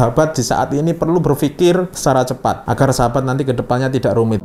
sahabat di saat ini perlu berpikir secara cepat agar sahabat nanti kedepannya tidak rumit.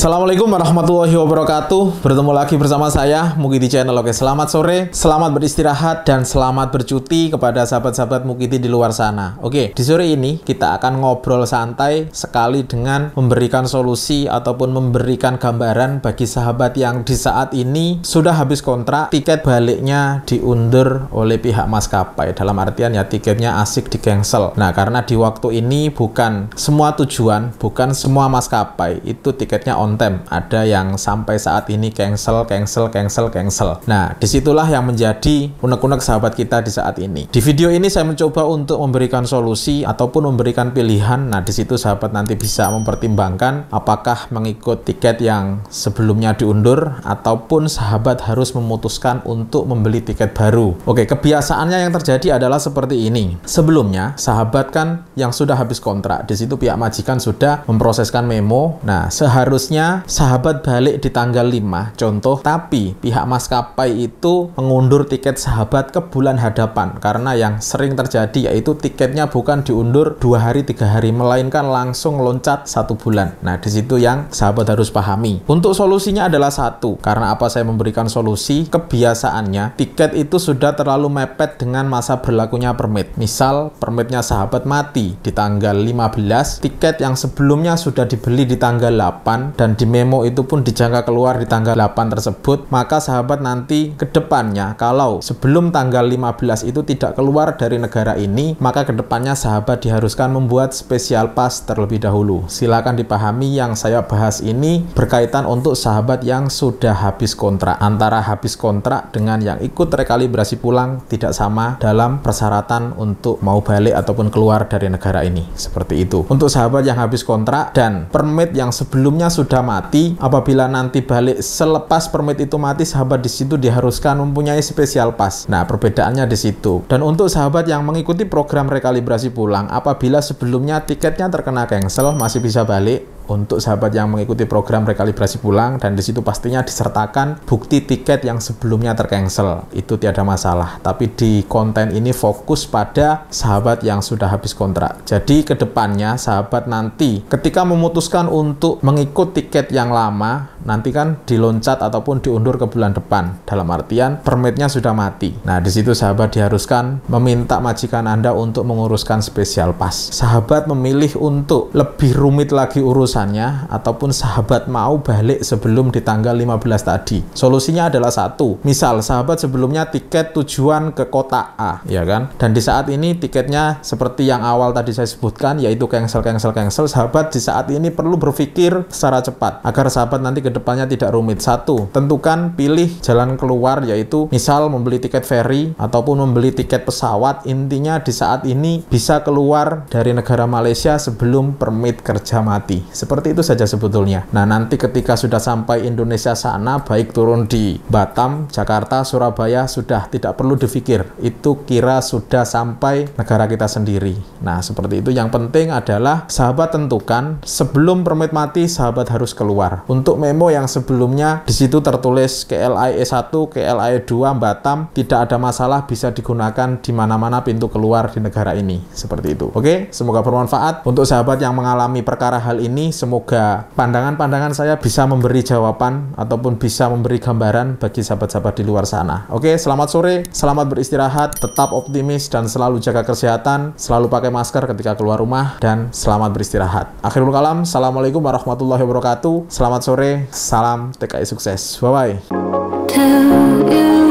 Assalamualaikum warahmatullahi wabarakatuh Bertemu lagi bersama saya Mukiti Channel Oke selamat sore, selamat beristirahat dan selamat bercuti kepada sahabat-sahabat Mukiti di luar sana Oke di sore ini kita akan ngobrol santai sekali dengan memberikan solusi ataupun memberikan gambaran bagi sahabat yang di saat ini sudah habis kontrak tiket baliknya diundur oleh pihak maskapai dalam artian ya tiketnya asik di cancel Nah karena di waktu ini bukan semua tujuan bukan semua maskapai itu tiketnya on kontem ada yang sampai saat ini cancel cancel cancel cancel nah disitulah yang menjadi unek-unek sahabat kita di saat ini di video ini saya mencoba untuk memberikan solusi ataupun memberikan pilihan nah disitu sahabat nanti bisa mempertimbangkan apakah mengikut tiket yang sebelumnya diundur ataupun sahabat harus memutuskan untuk membeli tiket baru oke kebiasaannya yang terjadi adalah seperti ini sebelumnya sahabat kan yang sudah habis kontrak disitu pihak majikan sudah memproseskan memo nah seharusnya harusnya sahabat balik di tanggal 5 contoh tapi pihak maskapai itu mengundur tiket sahabat ke bulan hadapan karena yang sering terjadi yaitu tiketnya bukan diundur dua hari tiga hari melainkan langsung loncat satu bulan nah disitu yang sahabat harus pahami untuk solusinya adalah satu karena apa saya memberikan solusi kebiasaannya tiket itu sudah terlalu mepet dengan masa berlakunya permit misal permitnya sahabat mati di tanggal 15 tiket yang sebelumnya sudah dibeli di tanggal 8 dan di memo itu pun dijangka keluar di tanggal 8 tersebut, maka sahabat nanti ke depannya kalau sebelum tanggal 15 itu tidak keluar dari negara ini, maka ke depannya sahabat diharuskan membuat spesial pas terlebih dahulu. Silakan dipahami yang saya bahas ini berkaitan untuk sahabat yang sudah habis kontrak. Antara habis kontrak dengan yang ikut rekalibrasi pulang tidak sama dalam persyaratan untuk mau balik ataupun keluar dari negara ini. Seperti itu. Untuk sahabat yang habis kontrak dan permit yang sebelumnya sudah sudah mati, apabila nanti balik selepas permit itu mati, sahabat di situ diharuskan mempunyai spesial pas Nah, perbedaannya di situ. Dan untuk sahabat yang mengikuti program rekalibrasi pulang, apabila sebelumnya tiketnya terkena cancel, masih bisa balik untuk sahabat yang mengikuti program rekalibrasi pulang dan di situ pastinya disertakan bukti tiket yang sebelumnya tercancel. Itu tiada masalah. Tapi di konten ini fokus pada sahabat yang sudah habis kontrak. Jadi kedepannya sahabat nanti ketika memutuskan untuk mengikut tiket yang lama nanti kan diloncat ataupun diundur ke bulan depan. Dalam artian permitnya sudah mati. Nah di situ sahabat diharuskan meminta majikan Anda untuk menguruskan spesial pas. Sahabat memilih untuk lebih rumit lagi urusan atasannya ataupun sahabat mau balik sebelum di tanggal 15 tadi. Solusinya adalah satu. Misal sahabat sebelumnya tiket tujuan ke kota A, ya kan? Dan di saat ini tiketnya seperti yang awal tadi saya sebutkan yaitu cancel cancel cancel. Sahabat di saat ini perlu berpikir secara cepat agar sahabat nanti ke depannya tidak rumit. Satu, tentukan pilih jalan keluar yaitu misal membeli tiket ferry ataupun membeli tiket pesawat. Intinya di saat ini bisa keluar dari negara Malaysia sebelum permit kerja mati. Seperti itu saja sebetulnya. Nah, nanti ketika sudah sampai Indonesia sana, baik turun di Batam, Jakarta, Surabaya, sudah tidak perlu difikir. Itu kira sudah sampai negara kita sendiri. Nah, seperti itu. Yang penting adalah sahabat tentukan sebelum permit mati, sahabat harus keluar. Untuk memo yang sebelumnya, di situ tertulis KLIE 1, KLIE 2, Batam, tidak ada masalah bisa digunakan di mana-mana pintu keluar di negara ini. Seperti itu. Oke, semoga bermanfaat. Untuk sahabat yang mengalami perkara hal ini, semoga pandangan-pandangan saya bisa memberi jawaban ataupun bisa memberi gambaran bagi sahabat-sahabat di luar sana. Oke, selamat sore, selamat beristirahat, tetap optimis dan selalu jaga kesehatan, selalu pakai masker ketika keluar rumah dan selamat beristirahat. Akhirul kalam, Assalamualaikum warahmatullahi wabarakatuh. Selamat sore, salam TKI sukses. Bye-bye.